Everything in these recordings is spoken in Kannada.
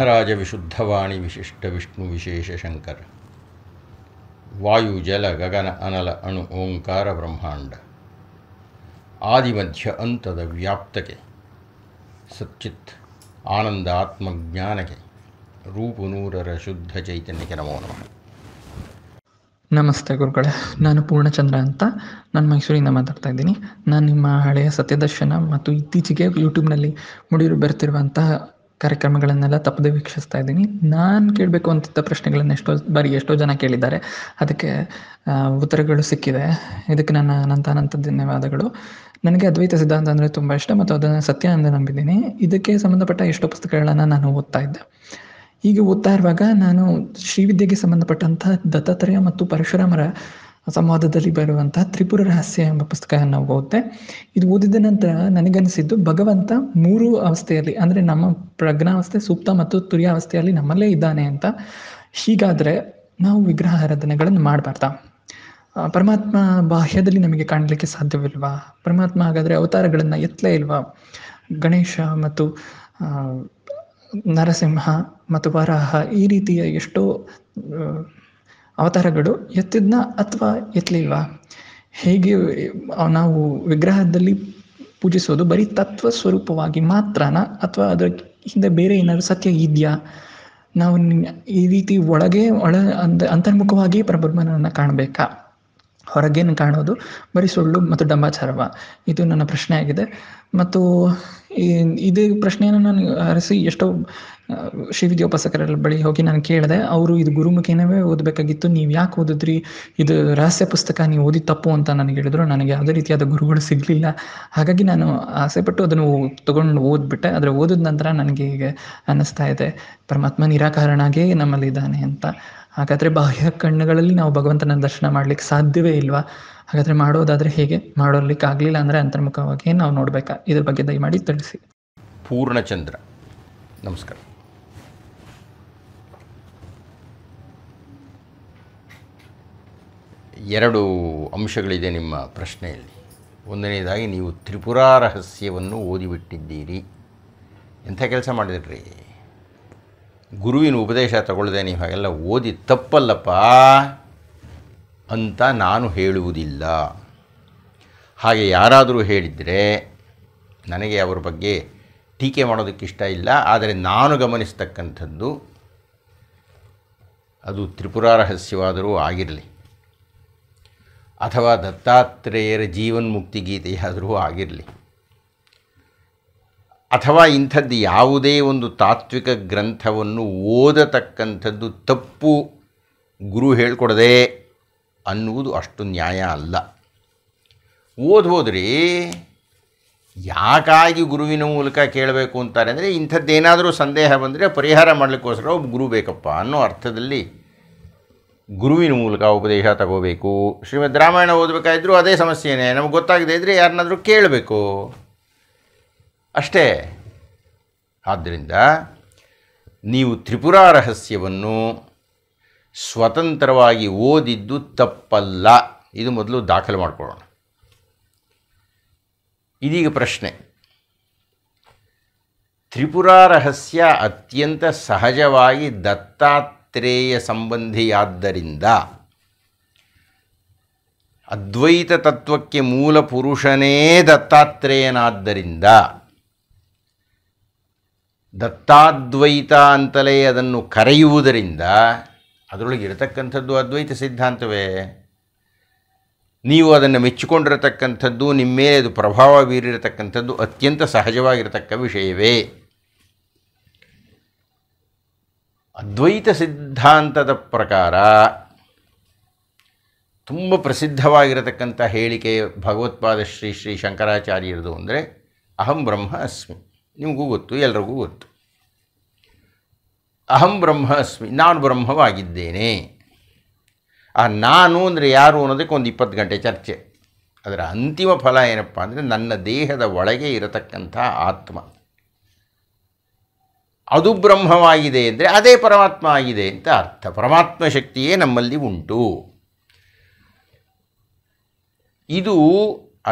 ಸಿದ್ಧರಾಜ ವಿಶುದ್ಧವಾಣಿ ವಿಶಿಷ್ಟ ವಿಷ್ಣು ವಿಶೇಷ ಶಂಕರ ವಾಯು ಜಲ ಗಗನ ಅನಲ ಅಣು ಓಂಕಾರ ಬ್ರಹ್ಮಾಂಡ ಆದಿಮಧ್ಯ ಅಂತದ ವ್ಯಾಪ್ತಕ್ಕೆ ಸಚ್ಚಿತ್ ಆನಂದ ಆತ್ಮಜ್ಞಾನಕ್ಕೆ ರೂಪುನೂರರ ಶುದ್ಧ ಚೈತನ್ಯಕ್ಕೆ ನಮೋ ನಮಃ ನಮಸ್ತೆ ಗುರುಗಳೇ ನಾನು ಪೂರ್ಣಚಂದ್ರ ಅಂತ ನಾನು ಮೈಸೂರಿಂದ ಮಾತಾಡ್ತಾ ಇದ್ದೀನಿ ನಾನು ನಿಮ್ಮ ಹಳೆಯ ಸತ್ಯದರ್ಶನ ಮತ್ತು ಇತ್ತೀಚೆಗೆ ಯೂಟ್ಯೂಬ್ನಲ್ಲಿ ಮುಡಿರು ಬರ್ತಿರುವಂತಹ ಕಾರ್ಯಕ್ರಮಗಳನ್ನೆಲ್ಲ ತಪ್ಪದೆ ವೀಕ್ಷಿಸ್ತಾ ಇದ್ದೀನಿ ನಾನು ಕೇಳಬೇಕು ಅಂತಿದ್ದ ಪ್ರಶ್ನೆಗಳನ್ನು ಎಷ್ಟೋ ಬಾರಿ ಎಷ್ಟೋ ಜನ ಕೇಳಿದ್ದಾರೆ ಅದಕ್ಕೆ ಉತ್ತರಗಳು ಸಿಕ್ಕಿದೆ ಇದಕ್ಕೆ ನನ್ನ ಅನಂತ ಅನಂತ ಧನ್ಯವಾದಗಳು ನನಗೆ ಅದ್ವೈತ ಸಿದ್ಧಾಂತ ಅಂದರೆ ತುಂಬ ಇಷ್ಟ ಮತ್ತು ಅದನ್ನು ಸತ್ಯ ಅಂತ ನಂಬಿದ್ದೀನಿ ಇದಕ್ಕೆ ಸಂಬಂಧಪಟ್ಟ ಎಷ್ಟೋ ಪುಸ್ತಕಗಳನ್ನು ನಾನು ಓದ್ತಾ ಇದ್ದೆ ಈಗ ಓದ್ತಾ ಇರುವಾಗ ನಾನು ಶ್ರೀವಿದ್ಯೆಗೆ ಸಂಬಂಧಪಟ್ಟಂಥ ದತ್ತಾತ್ರೇಯ ಮತ್ತು ಪರಶುರಾಮರ ಸಂವಾದದಲ್ಲಿ ಬರುವಂತಹ ತ್ರಿಪುರ ರಹಸ್ಯ ಎಂಬ ಪುಸ್ತಕ ನಾವು ಓದುತ್ತೆ ಇದು ಓದಿದ ನಂತರ ನನಗನಿಸಿದ್ದು ಭಗವಂತ ಮೂರು ಅವಸ್ಥೆಯಲ್ಲಿ ಅಂದರೆ ನಮ್ಮ ಪ್ರಜ್ಞಾವಸ್ಥೆ ಸೂಕ್ತ ಮತ್ತು ತುರ್ಯಾವಸ್ಥೆಯಲ್ಲಿ ನಮ್ಮಲ್ಲೇ ಇದ್ದಾನೆ ಅಂತ ಹೀಗಾದರೆ ನಾವು ವಿಗ್ರಹ ಆರಾಧನೆಗಳನ್ನು ಪರಮಾತ್ಮ ಬಾಹ್ಯದಲ್ಲಿ ನಮಗೆ ಕಾಣಲಿಕ್ಕೆ ಸಾಧ್ಯವಿಲ್ವಾ ಪರಮಾತ್ಮ ಹಾಗಾದರೆ ಅವತಾರಗಳನ್ನು ಎತ್ತಲೇ ಇಲ್ವಾ ಗಣೇಶ ಮತ್ತು ನರಸಿಂಹ ಮತ್ತು ವರಾಹ ಈ ರೀತಿಯ ಎಷ್ಟೋ ಅವತಾರಗಳು ಎತ್ತಿದ್ನ ಅಥವಾ ಎತ್ತಲಿಲ್ವಾ ಹೇಗೆ ನಾವು ವಿಗ್ರಹದಲ್ಲಿ ಪೂಜಿಸೋದು ಬರೀ ತತ್ವ ಸ್ವರೂಪವಾಗಿ ಮಾತ್ರನಾ ಅಥವಾ ಅದರ ಹಿಂದೆ ಬೇರೆ ಏನಾದರೂ ಸತ್ಯ ಇದೆಯಾ ನಾವು ಈ ರೀತಿ ಒಳಗೆ ಒಳ ಅಂದ ಅಂತರ್ಮುಖವಾಗಿ ಪರಬ್ರಹ್ಮನನ್ನು ಕಾಣಬೇಕಾ ಹೊರಗೇನು ಕಾಣೋದು ಬರೀ ಸುಳ್ಳು ಮತ್ತು ಡಂಬಾಚಾರವ ಇದು ನನ್ನ ಪ್ರಶ್ನೆ ಆಗಿದೆ ಮತ್ತು ಇದೇ ಪ್ರಶ್ನೆಯನ್ನು ನಾನು ಅರಸಿ ಎಷ್ಟೋ ಉಪಾಸಕರ ಬಳಿ ಹೋಗಿ ನಾನು ಕೇಳಿದೆ ಅವರು ಇದು ಗುರುಮುಖಿನವೇ ಓದಬೇಕಾಗಿತ್ತು ನೀವು ಯಾಕೆ ಓದಿದ್ರಿ ಇದು ರಹಸ್ಯ ಪುಸ್ತಕ ನೀವು ಓದಿ ತಪ್ಪು ಅಂತ ನನಗೆ ಹೇಳಿದ್ರು ನನಗೆ ಯಾವುದೇ ರೀತಿಯಾದ ಗುರುಗಳು ಸಿಗಲಿಲ್ಲ ಹಾಗಾಗಿ ನಾನು ಆಸೆಪಟ್ಟು ಅದನ್ನು ತಗೊಂಡು ಓದ್ಬಿಟ್ಟೆ ಆದರೆ ಓದಿದ ನಂತರ ನನಗೆ ಹೀಗೆ ಅನ್ನಿಸ್ತಾ ಇದೆ ಪರಮಾತ್ಮ ನಿರಾಕರಣಾಗೇ ನಮ್ಮಲ್ಲಿದ್ದಾನೆ ಅಂತ ಹಾಗಾದರೆ ಬಾಹ್ಯ ಕಣ್ಣುಗಳಲ್ಲಿ ನಾವು ಭಗವಂತನ ದರ್ಶನ ಮಾಡ್ಲಿಕ್ಕೆ ಸಾಧ್ಯವೇ ಇಲ್ವಾ ಹಾಗಾದರೆ ಮಾಡೋದಾದರೆ ಹೇಗೆ ಆಗಲಿಲ್ಲ ಅಂದರೆ ಅಂತರ್ಮುಖವಾಗಿ ನಾವು ನೋಡಬೇಕಾ ಇದ್ರ ಬಗ್ಗೆ ದಯಮಾಡಿ ತಿಳಿಸಿ ಪೂರ್ಣಚಂದ್ರ ನಮಸ್ಕಾರ ಎರಡು ಅಂಶಗಳಿದೆ ನಿಮ್ಮ ಪ್ರಶ್ನೆಯಲ್ಲಿ ಒಂದನೇದಾಗಿ ನೀವು ತ್ರಿಪುರಾ ರಹಸ್ಯವನ್ನು ಓದಿಬಿಟ್ಟಿದ್ದೀರಿ ಎಂಥ ಕೆಲಸ ಮಾಡಿದ್ರಿ ಗುರುವಿನ ಉಪದೇಶ ತಗೊಳ್ಳದೆ ನೀವು ಹಾಗೆಲ್ಲ ಓದಿ ತಪ್ಪಲ್ಲಪ್ಪ ಅಂತ ನಾನು ಹೇಳುವುದಿಲ್ಲ ಹಾಗೆ ಯಾರಾದರೂ ಹೇಳಿದರೆ ನನಗೆ ಅವರ ಬಗ್ಗೆ ಟೀಕೆ ಮಾಡೋದಕ್ಕೆ ಇಷ್ಟ ಇಲ್ಲ ಆದರೆ ನಾನು ಗಮನಿಸ್ತಕ್ಕಂಥದ್ದು ಅದು ತ್ರಿಪುರ ರಹಸ್ಯವಾದರೂ ಆಗಿರಲಿ ಅಥವಾ ದತ್ತಾತ್ರೇಯರ ಜೀವನ್ಮುಕ್ತಿ ಗೀತೆಯಾದರೂ ಆಗಿರಲಿ ಅಥವಾ ಇಂಥದ್ದು ಯಾವುದೇ ಒಂದು ತಾತ್ವಿಕ ಗ್ರಂಥವನ್ನು ಓದತಕ್ಕಂಥದ್ದು ತಪ್ಪು ಗುರು ಹೇಳ್ಕೊಡದೆ ಅನ್ನುವುದು ಅಷ್ಟು ನ್ಯಾಯ ಅಲ್ಲ ಓದ್ಬೋದ್ರಿ ಯಾಕಾಗಿ ಗುರುವಿನ ಮೂಲಕ ಕೇಳಬೇಕು ಅಂತಾರೆ ಅಂದರೆ ಇಂಥದ್ದೇನಾದರೂ ಸಂದೇಹ ಬಂದರೆ ಪರಿಹಾರ ಮಾಡಲಿಕ್ಕೋಸ್ಕರ ಒಬ್ಬ ಗುರು ಬೇಕಪ್ಪ ಅನ್ನೋ ಅರ್ಥದಲ್ಲಿ ಗುರುವಿನ ಮೂಲಕ ಉಪದೇಶ ತಗೋಬೇಕು ಶ್ರೀಮದ್ ರಾಮಾಯಣ ಓದಬೇಕಾದ್ರೂ ಅದೇ ಸಮಸ್ಯೆನೇ ನಮಗೆ ಗೊತ್ತಾಗದೇ ಇದ್ದರೆ ಯಾರನ್ನಾದರೂ ಕೇಳಬೇಕು ಅಷ್ಟೇ ಆದ್ದರಿಂದ ನೀವು ತ್ರಿಪುರ ರಹಸ್ಯವನ್ನು ಸ್ವತಂತ್ರವಾಗಿ ಓದಿದ್ದು ತಪ್ಪಲ್ಲ ಇದು ಮೊದಲು ದಾಖಲೆ ಮಾಡಿಕೊಳ್ಳೋಣ ಇದೀಗ ಪ್ರಶ್ನೆ ತ್ರಿಪುರ ರಹಸ್ಯ ಅತ್ಯಂತ ಸಹಜವಾಗಿ ದತ್ತಾತ್ರೇಯ ಸಂಬಂಧಿಯಾದ್ದರಿಂದ ಅದ್ವೈತ ತತ್ವಕ್ಕೆ ಮೂಲ ಪುರುಷನೇ ದತ್ತಾತ್ರೇಯನಾದ್ದರಿಂದ ದತ್ತಾದ್ವೈತ ಅಂತಲೇ ಅದನ್ನು ಕರೆಯುವುದರಿಂದ ಅದರೊಳಗೆ ಇರತಕ್ಕಂಥದ್ದು ಅದ್ವೈತ ಸಿದ್ಧಾಂತವೇ ನೀವು ಅದನ್ನು ಮೆಚ್ಚಿಕೊಂಡಿರತಕ್ಕಂಥದ್ದು ನಿಮ್ಮೇ ಅದು ಪ್ರಭಾವ ಬೀರಿರತಕ್ಕಂಥದ್ದು ಅತ್ಯಂತ ಸಹಜವಾಗಿರತಕ್ಕ ವಿಷಯವೇ ಅದ್ವೈತ ಸಿದ್ಧಾಂತದ ಪ್ರಕಾರ ತುಂಬ ಪ್ರಸಿದ್ಧವಾಗಿರತಕ್ಕಂಥ ಹೇಳಿಕೆ ಭಗವತ್ಪಾದ ಶ್ರೀ ಶ್ರೀ ಶಂಕರಾಚಾರ್ಯರದು ಅಂದರೆ ಅಹಂ ಬ್ರಹ್ಮ ಅಸ್ಮಿ ನಿಮಗೂ ಗೊತ್ತು ಎಲ್ರಿಗೂ ಗೊತ್ತು ಅಹಂ ಬ್ರಹ್ಮ ಅಸ್ಮಿ ನಾನು ಬ್ರಹ್ಮವಾಗಿದ್ದೇನೆ ಆ ನಾನು ಅಂದರೆ ಯಾರು ಅನ್ನೋದಕ್ಕೆ ಒಂದು ಇಪ್ಪತ್ತು ಗಂಟೆ ಚರ್ಚೆ ಅದರ ಅಂತಿಮ ಫಲ ಏನಪ್ಪ ಅಂದರೆ ನನ್ನ ದೇಹದ ಒಳಗೆ ಇರತಕ್ಕಂಥ ಆತ್ಮ ಅದು ಬ್ರಹ್ಮವಾಗಿದೆ ಅಂದರೆ ಅದೇ ಪರಮಾತ್ಮ ಆಗಿದೆ ಅಂತ ಅರ್ಥ ಪರಮಾತ್ಮ ಶಕ್ತಿಯೇ ನಮ್ಮಲ್ಲಿ ಉಂಟು ಇದು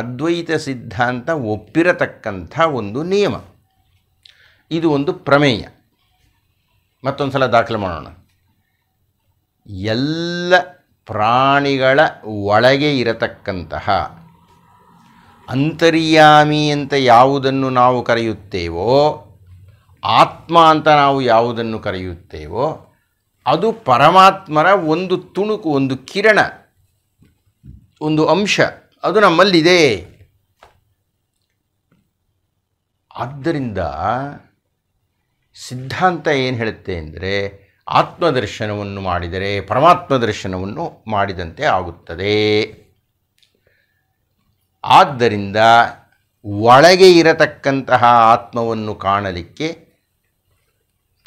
ಅದ್ವೈತ ಸಿದ್ಧಾಂತ ಒಪ್ಪಿರತಕ್ಕಂಥ ಒಂದು ನಿಯಮ ಇದು ಒಂದು ಪ್ರಮೇಯ ಮತ್ತೊಂದು ಸಲ ದಾಖಲೆ ಮಾಡೋಣ ಎಲ್ಲ ಪ್ರಾಣಿಗಳ ಒಳಗೆ ಇರತಕ್ಕಂತಹ ಅಂತರ್ಯಾಮಿ ಅಂತ ಯಾವುದನ್ನು ನಾವು ಕರೆಯುತ್ತೇವೋ ಆತ್ಮ ಅಂತ ನಾವು ಯಾವುದನ್ನು ಕರೆಯುತ್ತೇವೋ ಅದು ಪರಮಾತ್ಮರ ಒಂದು ತುಣುಕು ಒಂದು ಕಿರಣ ಒಂದು ಅಂಶ ಅದು ನಮ್ಮಲ್ಲಿದೆ ಆದ್ದರಿಂದ ಸಿದ್ಧಾಂತ ಏನು ಹೇಳುತ್ತೆ ಅಂದರೆ ಆತ್ಮದರ್ಶನವನ್ನು ಮಾಡಿದರೆ ಪರಮಾತ್ಮ ದರ್ಶನವನ್ನು ಮಾಡಿದಂತೆ ಆಗುತ್ತದೆ ಆದ್ದರಿಂದ ಒಳಗೆ ಇರತಕ್ಕಂತಹ ಆತ್ಮವನ್ನು ಕಾಣಲಿಕ್ಕೆ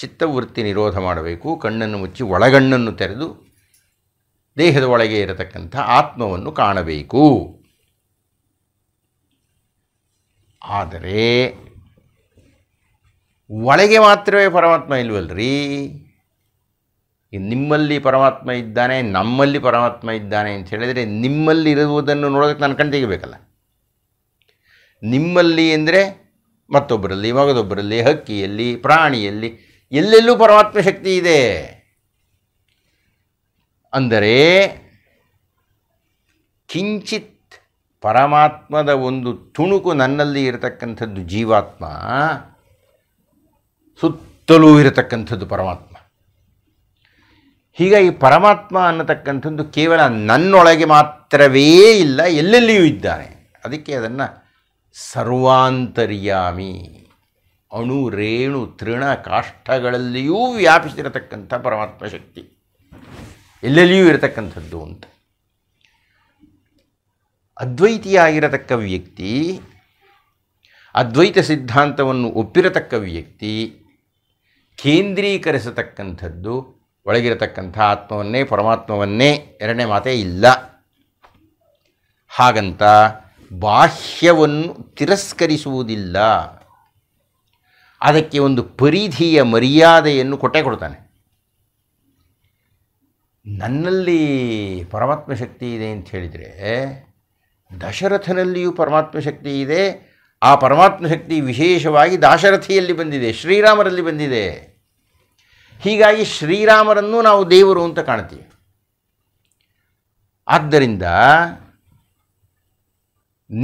ಚಿತ್ತವೃತ್ತಿ ನಿರೋಧ ಮಾಡಬೇಕು ಕಣ್ಣನ್ನು ಮುಚ್ಚಿ ಒಳಗಣ್ಣನ್ನು ತೆರೆದು ದೇಹದ ಒಳಗೆ ಇರತಕ್ಕಂಥ ಆತ್ಮವನ್ನು ಕಾಣಬೇಕು ಆದರೆ ಒಳಗೆ ಮಾತ್ರವೇ ಪರಮಾತ್ಮ ಇಲ್ವಲ್ರಿ ನಿಮ್ಮಲ್ಲಿ ಪರಮಾತ್ಮ ಇದ್ದಾನೆ ನಮ್ಮಲ್ಲಿ ಪರಮಾತ್ಮ ಇದ್ದಾನೆ ಅಂತ ಹೇಳಿದರೆ ನಿಮ್ಮಲ್ಲಿ ಇರುವುದನ್ನು ನೋಡೋದಕ್ಕೆ ನಾನು ಕಣ್ ತೆಗಿಬೇಕಲ್ಲ ನಿಮ್ಮಲ್ಲಿ ಅಂದರೆ ಮತ್ತೊಬ್ಬರಲ್ಲಿ ಮಗದೊಬ್ಬರಲ್ಲಿ ಹಕ್ಕಿಯಲ್ಲಿ ಪ್ರಾಣಿಯಲ್ಲಿ ಎಲ್ಲೆಲ್ಲೂ ಪರಮಾತ್ಮ ಶಕ್ತಿ ಇದೆ ಅಂದರೆ ಕಿಂಚಿತ್ ಪರಮಾತ್ಮದ ಒಂದು ತುಣುಕು ನನ್ನಲ್ಲಿ ಇರತಕ್ಕಂಥದ್ದು ಜೀವಾತ್ಮ ಸುತ್ತಲೂ ಇರತಕ್ಕಂಥದ್ದು ಪರಮಾತ್ಮ ಹೀಗಾಗಿ ಪರಮಾತ್ಮ ಅನ್ನತಕ್ಕಂಥದ್ದು ಕೇವಲ ನನ್ನೊಳಗೆ ಮಾತ್ರವೇ ಇಲ್ಲ ಎಲ್ಲೆಲ್ಲಿಯೂ ಇದ್ದಾನೆ ಅದಕ್ಕೆ ಅದನ್ನು ಸರ್ವಾಂತರ್ಯಾಮಿ ಅಣು ರೇಣು ತೃಣ ಕಾಷ್ಟಗಳಲ್ಲಿಯೂ ವ್ಯಾಪಿಸಿರತಕ್ಕಂಥ ಪರಮಾತ್ಮ ಶಕ್ತಿ ಎಲ್ಲೆಲ್ಲಿಯೂ ಇರತಕ್ಕಂಥದ್ದು ಅಂತ ಅದ್ವೈತಿಯಾಗಿರತಕ್ಕ ವ್ಯಕ್ತಿ ಅದ್ವೈತ ಸಿದ್ಧಾಂತವನ್ನು ಒಪ್ಪಿರತಕ್ಕ ವ್ಯಕ್ತಿ ಕೇಂದ್ರೀಕರಿಸತಕ್ಕಂಥದ್ದು ಒಳಗಿರತಕ್ಕಂಥ ಆತ್ಮವನ್ನೇ ಪರಮಾತ್ಮವನ್ನೇ ಎರಡನೇ ಮಾತೇ ಇಲ್ಲ ಹಾಗಂತ ಬಾಹ್ಯವನ್ನು ತಿರಸ್ಕರಿಸುವುದಿಲ್ಲ ಅದಕ್ಕೆ ಒಂದು ಪರಿಧಿಯ ಮರ್ಯಾದೆಯನ್ನು ಕೊಟ್ಟೇ ಕೊಡ್ತಾನೆ ನನ್ನಲ್ಲಿ ಪರಮಾತ್ಮ ಶಕ್ತಿ ಇದೆ ಅಂತ ಹೇಳಿದರೆ ದಶರಥನಲ್ಲಿಯೂ ಪರಮಾತ್ಮ ಶಕ್ತಿ ಇದೆ ಆ ಪರಮಾತ್ಮ ಶಕ್ತಿ ವಿಶೇಷವಾಗಿ ದಾಶರಥಿಯಲ್ಲಿ ಬಂದಿದೆ ಶ್ರೀರಾಮರಲ್ಲಿ ಬಂದಿದೆ ಹೀಗಾಗಿ ಶ್ರೀರಾಮರನ್ನು ನಾವು ದೇವರು ಅಂತ ಕಾಣ್ತೀವಿ ಆದ್ದರಿಂದ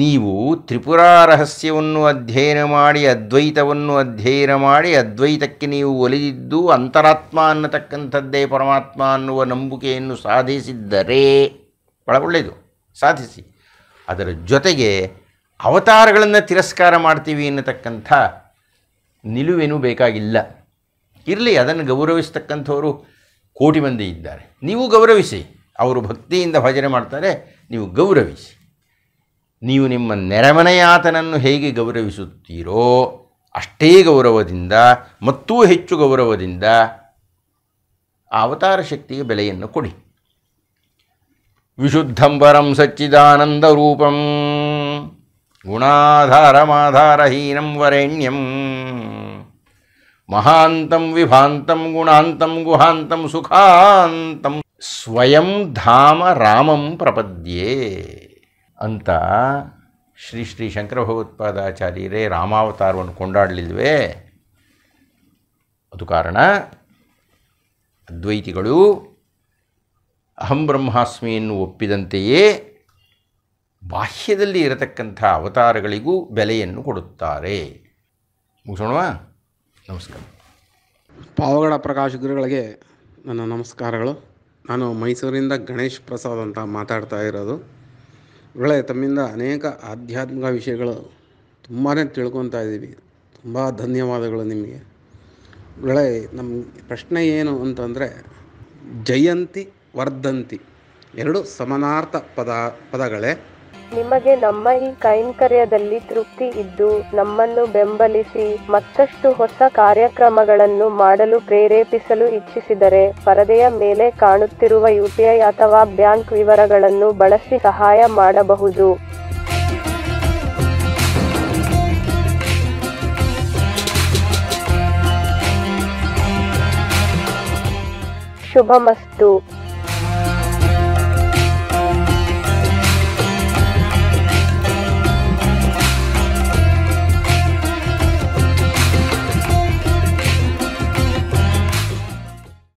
ನೀವು ತ್ರಿಪುರ ರಹಸ್ಯವನ್ನು ಅಧ್ಯಯನ ಮಾಡಿ ಅದ್ವೈತವನ್ನು ಅಧ್ಯಯನ ಮಾಡಿ ಅದ್ವೈತಕ್ಕೆ ನೀವು ಒಲಿದಿದ್ದು ಅಂತರಾತ್ಮ ಅನ್ನತಕ್ಕಂಥದ್ದೇ ಪರಮಾತ್ಮ ಅನ್ನುವ ನಂಬಿಕೆಯನ್ನು ಸಾಧಿಸಿದ್ದರೆ ಭಾಳ ಒಳ್ಳೆಯದು ಸಾಧಿಸಿ ಅದರ ಜೊತೆಗೆ ಅವತಾರಗಳನ್ನು ತಿರಸ್ಕಾರ ಮಾಡ್ತೀವಿ ಅನ್ನತಕ್ಕಂಥ ನಿಲುವೇನೂ ಬೇಕಾಗಿಲ್ಲ ಇರಲಿ ಅದನ್ನು ಗೌರವಿಸ್ತಕ್ಕಂಥವರು ಕೋಟಿ ಮಂದಿ ಇದ್ದಾರೆ ನೀವು ಗೌರವಿಸಿ ಅವರು ಭಕ್ತಿಯಿಂದ ಭಜನೆ ಮಾಡ್ತಾರೆ ನೀವು ಗೌರವಿಸಿ ನೀವು ನಿಮ್ಮ ನೆರೆಮನೆಯಾತನನ್ನು ಹೇಗೆ ಗೌರವಿಸುತ್ತೀರೋ ಅಷ್ಟೇ ಗೌರವದಿಂದ ಮತ್ತೂ ಹೆಚ್ಚು ಗೌರವದಿಂದ ಆ ಅವತಾರ ಶಕ್ತಿಗೆ ಬೆಲೆಯನ್ನು ಕೊಡಿ ವಿಶುದ್ಧಂಬರಂ ಸಚ್ಚಿದಾನಂದ ರೂಪಂ ಗುಣಾಧಾರಮಾಧಾರಹೀನಂ ವರೆಣ್ಯಂ ಮಹಾಂತಂ ವಿಭಾಂತಂ ಗುಣಾಂತಂ ಗುಹಾಂತಂ ಸುಖಾಂತಂ ಸ್ವಯಂ ಧಾಮ ರಾಮಂ ಪ್ರಪದ್ಯೆ ಅಂತ ಶ್ರೀ ಶ್ರೀ ಶಂಕರ ಭಗವತ್ಪಾದಾಚಾರ್ಯರೇ ರಾಮಾವತಾರವನ್ನು ಕೊಂಡಾಡಲಿಲ್ವೆ ಅದು ಕಾರಣ ಅದ್ವೈತಿಗಳು ಅಹಂ ಬ್ರಹ್ಮಾಸ್ಮಿಯನ್ನು ಒಪ್ಪಿದಂತೆಯೇ ಬಾಹ್ಯದಲ್ಲಿ ಇರತಕ್ಕಂಥ ಅವತಾರಗಳಿಗೂ ಬೆಲೆಯನ್ನು ಕೊಡುತ್ತಾರೆ ಮುಗಿಸೋಣವಾ ನಮಸ್ಕಾರ ಪಾವಗಡ ಪ್ರಕಾಶ್ ಗುರುಗಳಿಗೆ ನನ್ನ ನಮಸ್ಕಾರಗಳು ನಾನು ಮೈಸೂರಿಂದ ಗಣೇಶ್ ಪ್ರಸಾದ್ ಅಂತ ಮಾತಾಡ್ತಾ ಇರೋದು ಒಳ್ಳೆ ತಮ್ಮಿಂದ ಅನೇಕ ಆಧ್ಯಾತ್ಮಿಕ ವಿಷಯಗಳು ತುಂಬಾ ತಿಳ್ಕೊತಾ ಇದ್ದೀವಿ ತುಂಬ ಧನ್ಯವಾದಗಳು ನಿಮಗೆ ಒಳ್ಳೆ ನಮ್ಮ ಪ್ರಶ್ನೆ ಏನು ಅಂತಂದರೆ ಜಯಂತಿ ವರ್ಧಂತಿ ಎರಡು ಸಮಾನಾರ್ಥ ಪದ ಪದಗಳೇ ನಿಮಗೆ ನಮ್ಮ ಈ ಕೈಂಕರ್ಯದಲ್ಲಿ ತೃಪ್ತಿ ಇದ್ದು ನಮ್ಮನ್ನು ಬೆಂಬಲಿಸಿ ಮತ್ತಷ್ಟು ಹೊಸ ಕಾರ್ಯಕ್ರಮಗಳನ್ನು ಮಾಡಲು ಪ್ರೇರೇಪಿಸಲು ಇಚ್ಛಿಸಿದರೆ ಪರದೆಯ ಮೇಲೆ ಕಾಣುತ್ತಿರುವ ಯುಪಿಐ ಅಥವಾ ಬ್ಯಾಂಕ್ ವಿವರಗಳನ್ನು ಬಳಸಿ ಸಹಾಯ ಮಾಡಬಹುದು ಶುಭಮಸ್ತು